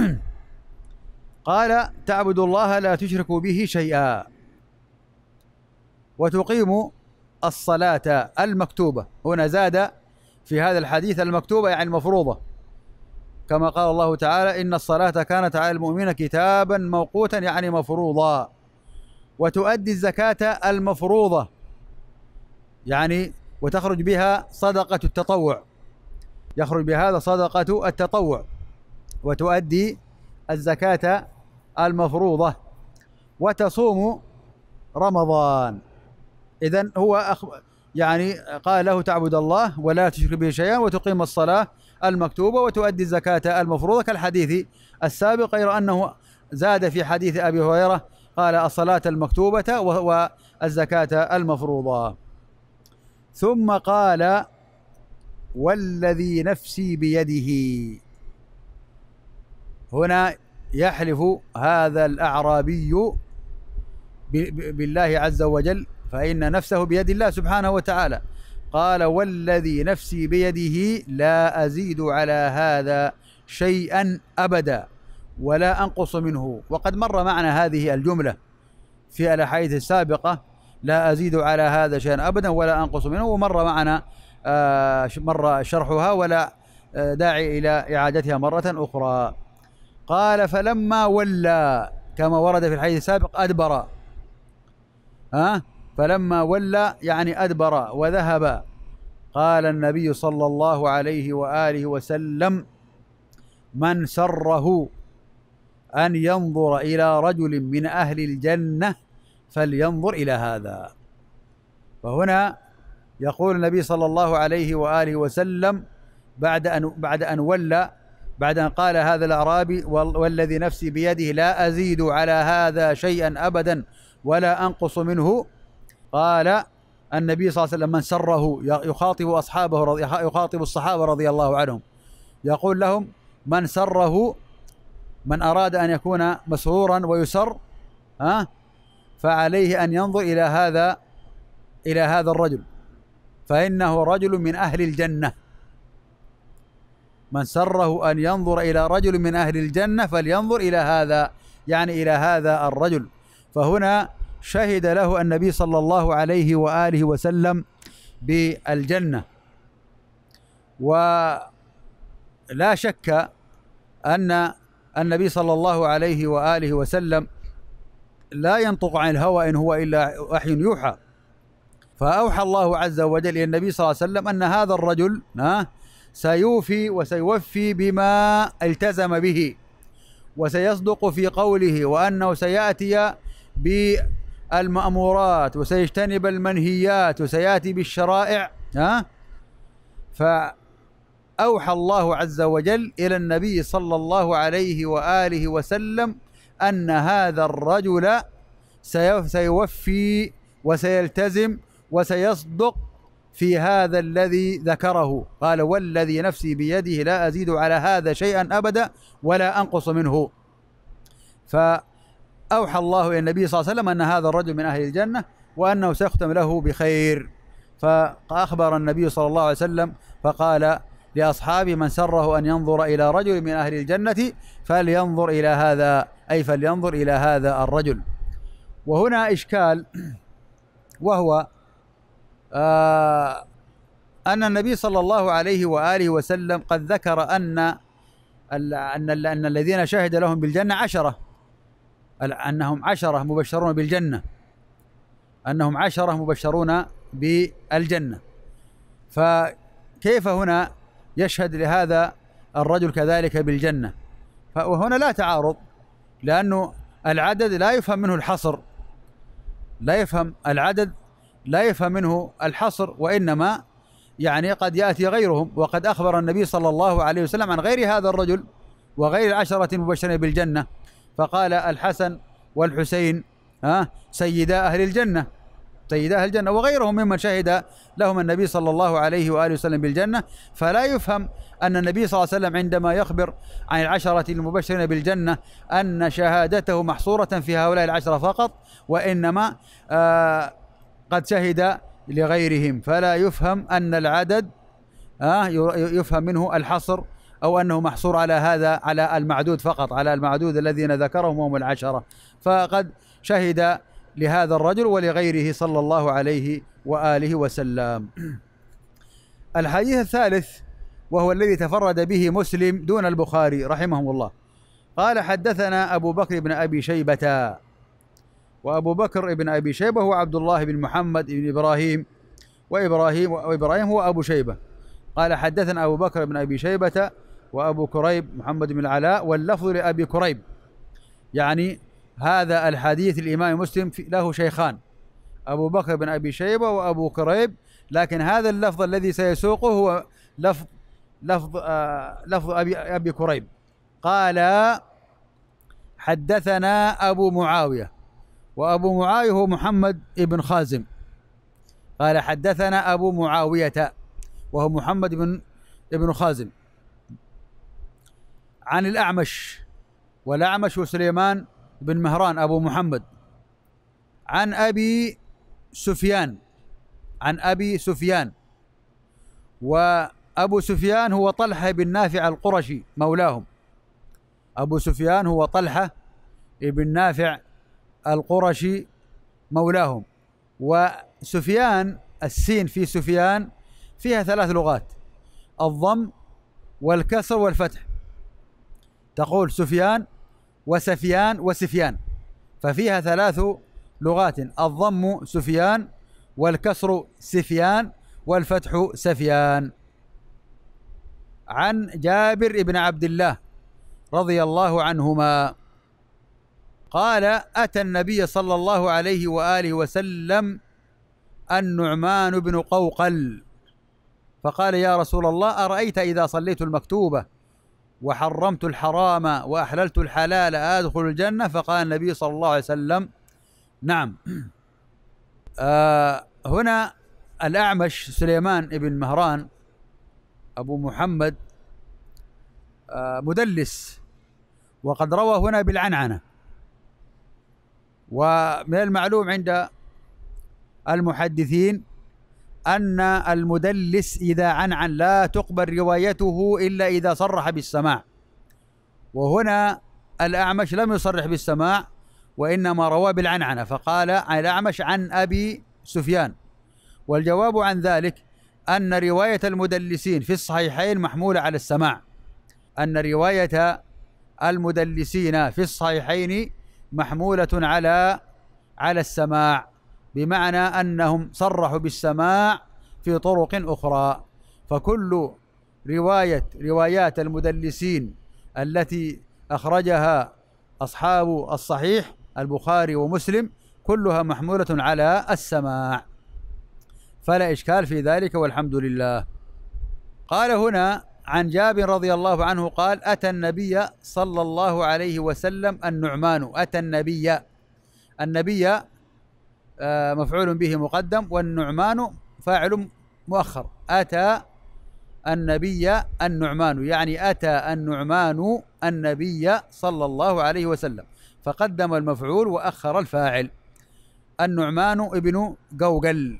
Speaker 1: قال تعبد الله لا تشرك به شيئا وتقيم الصلاة المكتوبة هنا زاد في هذا الحديث المكتوبة يعني المفروضة كما قال الله تعالى إن الصلاة كانت على المؤمنين كتابا موقوتا يعني مفروضا وتؤدي الزكاة المفروضة يعني وتخرج بها صدقة التطوع يخرج بهذا صدقة التطوع وتؤدي الزكاة المفروضة وتصوم رمضان إذا هو أخ... يعني قال له تعبد الله ولا تشرك به شيئا وتقيم الصلاة المكتوبة وتؤدي الزكاة المفروضة كالحديث السابق غير أنه زاد في حديث أبي هريرة قال الصلاة المكتوبة والزكاة المفروضة ثم قال والذي نفسي بيده هنا يحلف هذا الأعرابي بالله عز وجل فإن نفسه بيد الله سبحانه وتعالى قال والذي نفسي بيده لا أزيد على هذا شيئا أبدا ولا أنقص منه وقد مر معنا هذه الجملة في الأحاديث السابقة لا أزيد على هذا شيئا أبدا ولا أنقص منه ومر معنا آه مر شرحها ولا آه داعي إلى إعادتها مرة أخرى قال فلما ولى كما ورد في الحديث السابق أدبر ها أه فلما ولى يعني أدبر وذهب قال النبي صلى الله عليه وآله وسلم من سره أن ينظر إلى رجل من أهل الجنة فلينظر إلى هذا فهنا يقول النبي صلى الله عليه وآله وسلم بعد أن بعد أن ولى بعد أن قال هذا الأعرابي والذي نفسي بيده لا أزيد على هذا شيئا أبدا ولا أنقص منه قال النبي صلى الله عليه وسلم من سره يخاطب أصحابه رضي يخاطب الصحابة رضي الله عنهم يقول لهم من سره من أراد أن يكون مسرورا ويسر ها فعليه أن ينظر إلى هذا إلى هذا الرجل فإنه رجل من أهل الجنة من سره أن ينظر إلى رجل من أهل الجنة فلينظر إلى هذا يعني إلى هذا الرجل فهنا شهد له النبي صلى الله عليه واله وسلم بالجنه ولا شك ان النبي صلى الله عليه واله وسلم لا ينطق عن الهوى ان هو الا وحي يوحى فاوحى الله عز وجل الى النبي صلى الله عليه وسلم ان هذا الرجل سيوفي وسيوفي بما التزم به وسيصدق في قوله وانه سياتي ب المأمورات وسيجتنب المنهيات وسيأتي بالشرائع ها فأوحى الله عز وجل إلى النبي صلى الله عليه وآله وسلم أن هذا الرجل سيوفي وسيلتزم وسيصدق في هذا الذي ذكره قال والذي نفسي بيده لا أزيد على هذا شيئا أبدا ولا أنقص منه ف أوحى الله إلى النبي صلى الله عليه وسلم أن هذا الرجل من أهل الجنة وأنه سيختم له بخير فأخبر النبي صلى الله عليه وسلم فقال لأصحابه من سره أن ينظر إلى رجل من أهل الجنة فلينظر إلى هذا أي فلينظر إلى هذا الرجل وهنا إشكال وهو آه أن النبي صلى الله عليه وآله وسلم قد ذكر أن أن الذين شهد لهم بالجنة عشرة أنهم عشرة مبشرون بالجنة أنهم عشرة مبشرون بالجنة فكيف هنا يشهد لهذا الرجل كذلك بالجنة وهنا لا تعارض لأنه العدد لا يفهم منه الحصر لا يفهم العدد لا يفهم منه الحصر وإنما يعني قد يأتي غيرهم وقد أخبر النبي صلى الله عليه وسلم عن غير هذا الرجل وغير العشرة المبشرين بالجنة فقال الحسن والحسين ها سيدا أهل الجنة سيدا أهل الجنة وغيرهم ممن شهد لهم النبي صلى الله عليه وآله وسلم بالجنة فلا يفهم أن النبي صلى الله عليه وسلم عندما يخبر عن العشرة المبشرين بالجنة أن شهادته محصورة في هؤلاء العشرة فقط وإنما آه قد شهد لغيرهم فلا يفهم أن العدد آه يفهم منه الحصر او انه محصور على هذا على المعدود فقط على المعدود الذين ذكرهم وهم العشره فقد شهد لهذا الرجل ولغيره صلى الله عليه واله وسلم. الحديث الثالث وهو الذي تفرد به مسلم دون البخاري رحمهم الله. قال حدثنا ابو بكر بن ابي شيبه وابو بكر بن ابي شيبه هو عبد الله بن محمد بن ابراهيم وابراهيم وابراهيم هو ابو شيبه قال حدثنا ابو بكر بن ابي شيبه وأبو كريب محمد بن العلاء واللفظ لأبي كريب يعني هذا الحديث الإمام مسلم له شيخان أبو بكر بن أبي شيبة وأبو كريب لكن هذا اللفظ الذي سيسوقه هو لفظ لفظ آه لفظ أبي أبي كريب قال حدثنا أبو معاوية وأبو معاوية هو محمد بن خازم قال حدثنا أبو معاوية وهو محمد بن ابن خازم عن الأعمش والأعمش وسليمان بن مهران أبو محمد عن أبي سفيان عن أبي سفيان وأبو سفيان هو طلحة بن نافع القرشي مولاهم أبو سفيان هو طلحة بن نافع القرشي مولاهم وسفيان السين في سفيان فيها ثلاث لغات الضم والكسر والفتح تقول سفيان وسفيان وسفيان ففيها ثلاث لغات الضم سفيان والكسر سفيان والفتح سفيان عن جابر بن عبد الله رضي الله عنهما قال أتى النبي صلى الله عليه وآله وسلم النعمان بن قوقل فقال يا رسول الله أرأيت إذا صليت المكتوبة وحرمت الحرام وأحللت الحلال أدخل الجنة فقال النبي صلى الله عليه وسلم نعم آه هنا الأعمش سليمان بن مهران أبو محمد آه مدلس وقد روى هنا بالعنعنة ومن المعلوم عند المحدثين أن المدلس إذا عنعن لا تقبل روايته إلا إذا صرح بالسماع وهنا الأعمش لم يصرح بالسماع وإنما روى بالعنعنة فقال الأعمش عن أبي سفيان والجواب عن ذلك أن رواية المدلسين في الصحيحين محمولة على السماع أن رواية المدلسين في الصحيحين محمولة على على السماع بمعنى انهم صرحوا بالسماع في طرق اخرى فكل روايه روايات المدلسين التي اخرجها اصحاب الصحيح البخاري ومسلم كلها محموله على السماع فلا اشكال في ذلك والحمد لله قال هنا عن جابر رضي الله عنه قال اتى النبي صلى الله عليه وسلم النعمان اتى النبي النبي آه، مفعول به مقدم والنعمان فاعل مؤخر أتى النبي النعمان يعني أتى النعمان النبي صلى الله عليه وسلم فقدم المفعول وأخر الفاعل النعمان ابن قوقل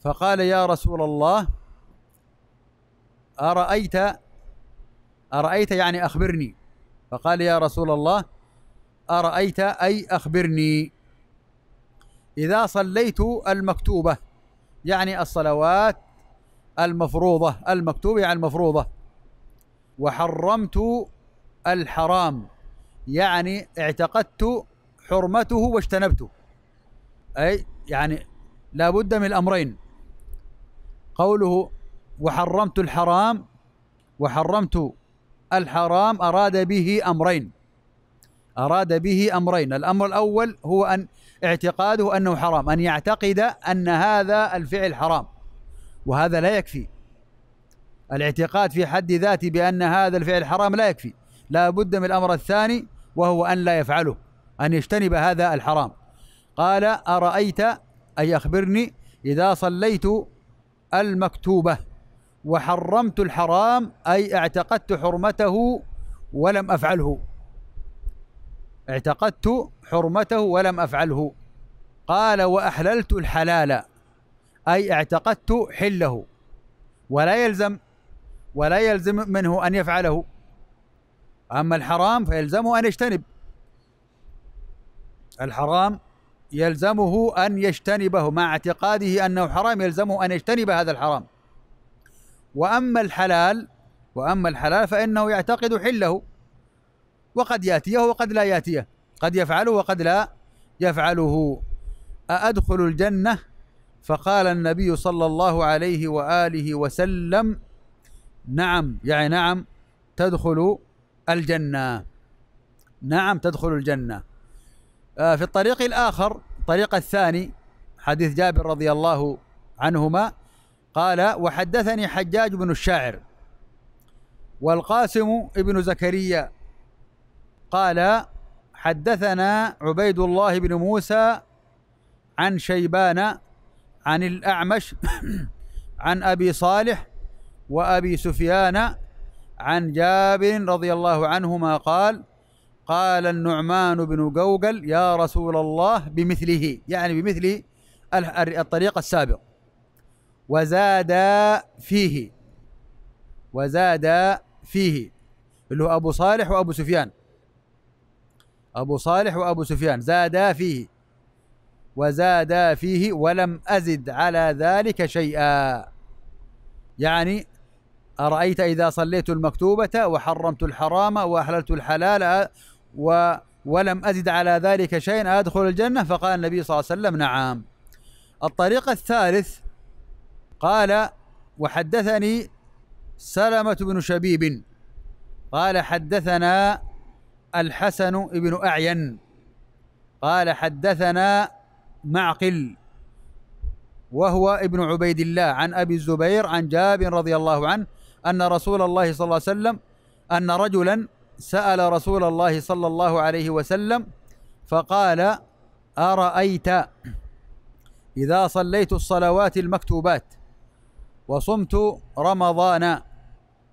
Speaker 1: فقال يا رسول الله أرأيت أرأيت يعني أخبرني فقال يا رسول الله أرأيت أي أخبرني إذا صليت المكتوبة يعني الصلوات المفروضة المكتوبة يعني المفروضة وحرمت الحرام يعني اعتقدت حرمته واجتنبته أي يعني لا بد من الأمرين قوله وحرمت الحرام وحرمت الحرام أراد به أمرين أراد به أمرين الأمر الأول هو أن اعتقاده أنه حرام أن يعتقد أن هذا الفعل حرام وهذا لا يكفي الاعتقاد في حد ذاته بأن هذا الفعل حرام لا يكفي لا بد من الأمر الثاني وهو أن لا يفعله أن يجتنب هذا الحرام قال أرأيت أي أخبرني إذا صليت المكتوبة وحرمت الحرام أي اعتقدت حرمته ولم أفعله اعتقدت حرمته ولم افعله قال واحللت الحلال اي اعتقدت حله ولا يلزم ولا يلزم منه ان يفعله اما الحرام فيلزمه ان يجتنب الحرام يلزمه ان يجتنبه مع اعتقاده انه حرام يلزمه ان يجتنب هذا الحرام واما الحلال واما الحلال فانه يعتقد حله وقد يأتيه وقد لا يأتيه قد يفعله وقد لا يفعله أأدخل الجنة فقال النبي صلى الله عليه وآله وسلم نعم يعني نعم تدخل الجنة نعم تدخل الجنة آه، في الطريق الآخر الطريق الثاني حديث جابر رضي الله عنهما قال وحدثني حجاج بن الشاعر والقاسم ابن زكريا قال حدثنا عبيد الله بن موسى عن شيبان عن الأعمش [COUGHS] عن أبي صالح وأبي سفيان عن جابر رضي الله عنهما قال قال النعمان بن جوجل يا رسول الله بمثله يعني بمثل الطريق السابق وزاد فيه وزاد فيه اللي هو أبو صالح وأبو سفيان أبو صالح وأبو سفيان زادا فيه وزادا فيه ولم أزد على ذلك شيئا يعني أرأيت إذا صليت المكتوبة وحرمت الحرام وأحللت الحلال و ولم أزد على ذلك شيئا أدخل الجنة فقال النبي صلى الله عليه وسلم نعم الطريق الثالث قال وحدثني سلمة بن شبيب قال حدثنا الحسن بن أعين قال حدثنا معقل وهو ابن عبيد الله عن أبي الزبير عن جابر رضي الله عنه أن رسول الله صلى الله عليه وسلم أن رجلا سأل رسول الله صلى الله عليه وسلم فقال أرأيت إذا صليت الصلوات المكتوبات وصمت رمضان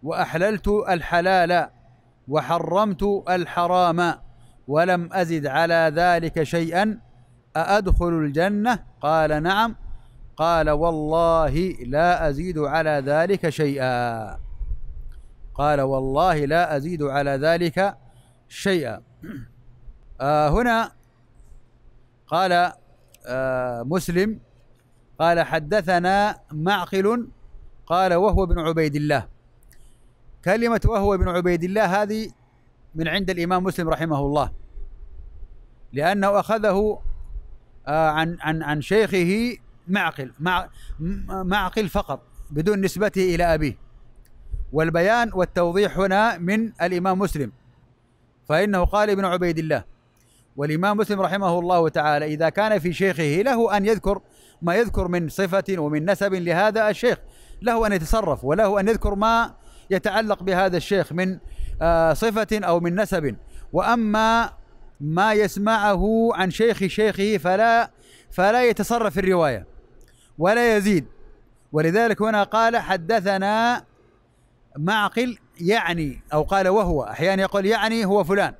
Speaker 1: وأحللت الحلال وحرمت الحرام ولم أزد على ذلك شيئا أأدخل الجنة قال نعم قال والله لا أزيد على ذلك شيئا قال والله لا أزيد على ذلك شيئا آه هنا قال آه مسلم قال حدثنا معقل قال وهو ابن عبيد الله كلمة وهو ابن عبيد الله هذه من عند الإمام مسلم رحمه الله لأنه أخذه آه، عن عن عن شيخه معقل مع معقل فقط بدون نسبته إلى أبيه والبيان والتوضيح هنا من الإمام مسلم فإنه قال ابن عبيد الله والإمام مسلم رحمه الله تعالى إذا كان في شيخه له أن يذكر ما يذكر من صفة ومن نسب لهذا الشيخ له أن يتصرف وله أن يذكر ما يتعلق بهذا الشيخ من آه، صفة أو من نسب وأما ما يسمعه عن شيخ شيخه فلا فلا يتصرف في الرواية ولا يزيد ولذلك هنا قال حدثنا معقل يعني أو قال وهو أحيانا يقول يعني هو فلان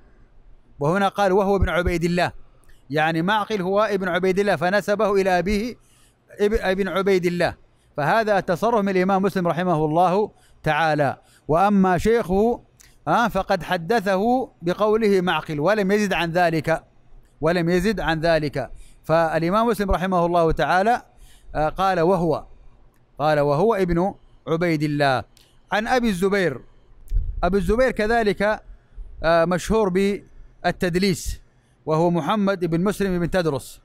Speaker 1: وهنا قال وهو ابن عبيد الله يعني معقل هو ابن عبيد الله فنسبه إلى أبيه ابن عبيد الله فهذا التصرف من الإمام مسلم رحمه الله تعالى وأما شيخه آه، فقد حدثه بقوله معقل ولم يزد عن ذلك ولم يزد عن ذلك فالإمام مسلم رحمه الله تعالى آه، قال وهو قال وهو ابن عبيد الله عن أبي الزبير أبي الزبير كذلك آه، مشهور بالتدليس وهو محمد بن مسلم بن تدرس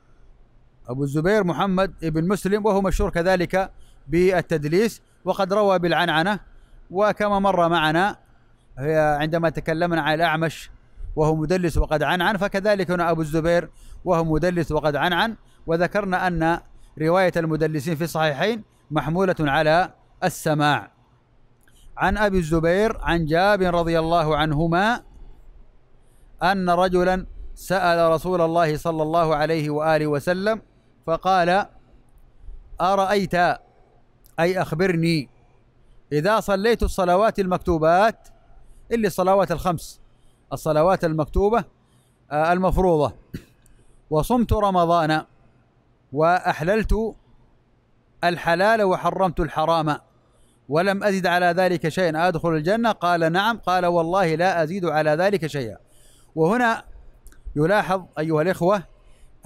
Speaker 1: أبو الزبير محمد بن مسلم وهو مشهور كذلك بالتدليس وقد روى بالعنعنة وكما مر معنا عندما تكلمنا عن الأعمش وهو مدلس وقد عنعن فكذلك هنا أبو الزبير وهو مدلس وقد عنعن وذكرنا أن رواية المدلسين في الصحيحين محمولة على السماع عن أبي الزبير عن جابر رضي الله عنهما أن رجلا سأل رسول الله صلى الله عليه وآله وسلم فقال أرأيت أي أخبرني إذا صليت الصلوات المكتوبات اللي الصلوات الخمس الصلوات المكتوبة آه، المفروضة وصمت رمضان وأحللت الحلال وحرمت الحرام ولم أزد على ذلك شيئا أدخل الجنة قال نعم قال والله لا أزيد على ذلك شيئا وهنا يلاحظ أيها الإخوة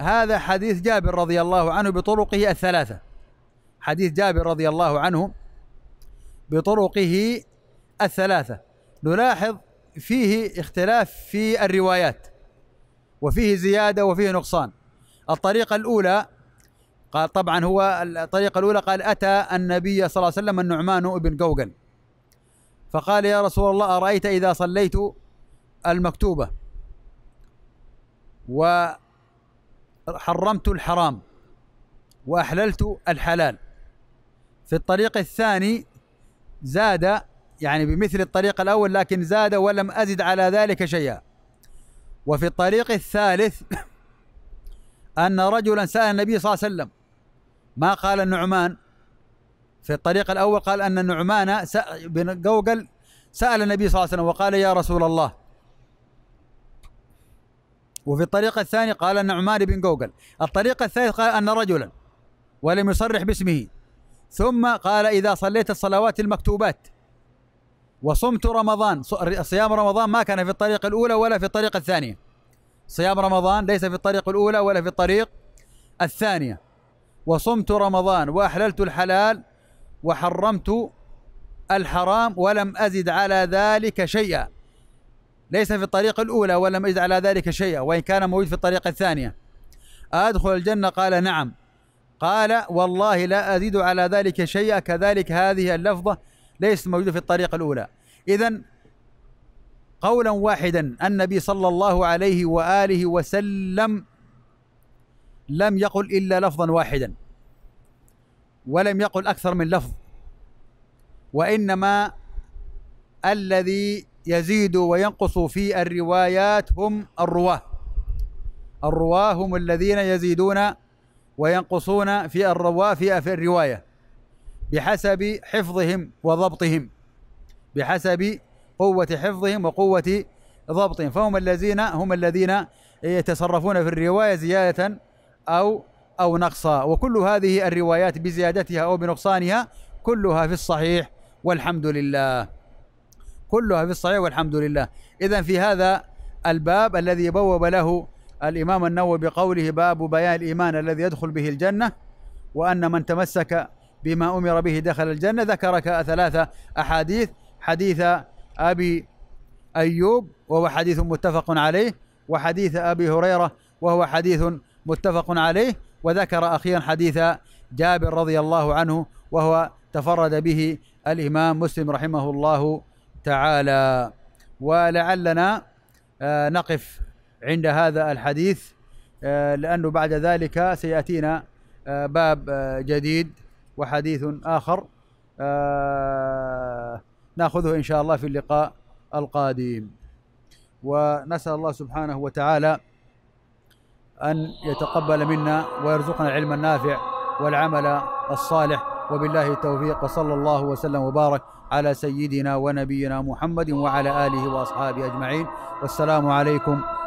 Speaker 1: هذا حديث جابر رضي الله عنه بطرقه الثلاثة حديث جابر رضي الله عنه بطرقه الثلاثة نلاحظ فيه اختلاف في الروايات وفيه زيادة وفيه نقصان الطريقة الأولى قال طبعا هو الطريقة الأولى قال أتى النبي صلى الله عليه وسلم النعمان بن قوقل فقال يا رسول الله أرأيت إذا صليت المكتوبة وحرمت الحرام وأحللت الحلال في الطريق الثاني زاد يعني بمثل الطريق الأول لكن زاد ولم أزد على ذلك شيئا وفي الطريق الثالث [COUGHS] أن رجلا سأل النبي صلى الله عليه وسلم ما قال النعمان في الطريق الأول قال أن النعمان بن جوجل سأل النبي صلى الله عليه وسلم وقال يا رسول الله وفي الطريق الثاني قال النعمان بن جوجل الطريق الثالث قال أن رجلا ولم يصرح باسمه ثم قال إذا صليت الصلوات المكتوبات وصمت رمضان صيام رمضان ما كان في الطريق الأولى ولا في الطريق الثانية صيام رمضان ليس في الطريق الأولى ولا في الطريق الثانية وصمت رمضان وأحللت الحلال وحرمت الحرام ولم أزد على ذلك شيئا ليس في الطريق الأولى ولم أزد على ذلك شيئا وإن كان موجود في الطريق الثانية أدخل الجنة قال نعم قال والله لا أزيد على ذلك شيئا كذلك هذه اللفظة ليست موجودة في الطريقة الأولى إذا قولا واحدا النبي صلى الله عليه وآله وسلم لم يقل إلا لفظا واحدا ولم يقل أكثر من لفظ وإنما الذي يزيد وينقص في الروايات هم الرواه الرواه هم الذين يزيدون وينقصون في الروا في الرواية بحسب حفظهم وضبطهم بحسب قوة حفظهم وقوة ضبطهم فهم الذين هم الذين يتصرفون في الرواية زيادة أو أو نقصا وكل هذه الروايات بزيادتها أو بنقصانها كلها في الصحيح والحمد لله كلها في الصحيح والحمد لله إذا في هذا الباب الذي بوب له الإمام النووي بقوله باب بيان الإيمان الذي يدخل به الجنة وأن من تمسك بما أمر به دخل الجنة ذكر ثلاثة أحاديث حديث أبي أيوب وهو حديث متفق عليه وحديث أبي هريرة وهو حديث متفق عليه وذكر أخيرا حديث جابر رضي الله عنه وهو تفرد به الإمام مسلم رحمه الله تعالى ولعلنا آه، نقف عند هذا الحديث آه، لأنه بعد ذلك سيأتينا آه، باب آه، جديد وحديث آخر ناخذه إن شاء الله في اللقاء القادم ونسأل الله سبحانه وتعالى أن يتقبل منا ويرزقنا العلم النافع والعمل الصالح وبالله التوفيق وصلى الله وسلم وبارك على سيدنا ونبينا محمد وعلى آله وأصحابه أجمعين والسلام عليكم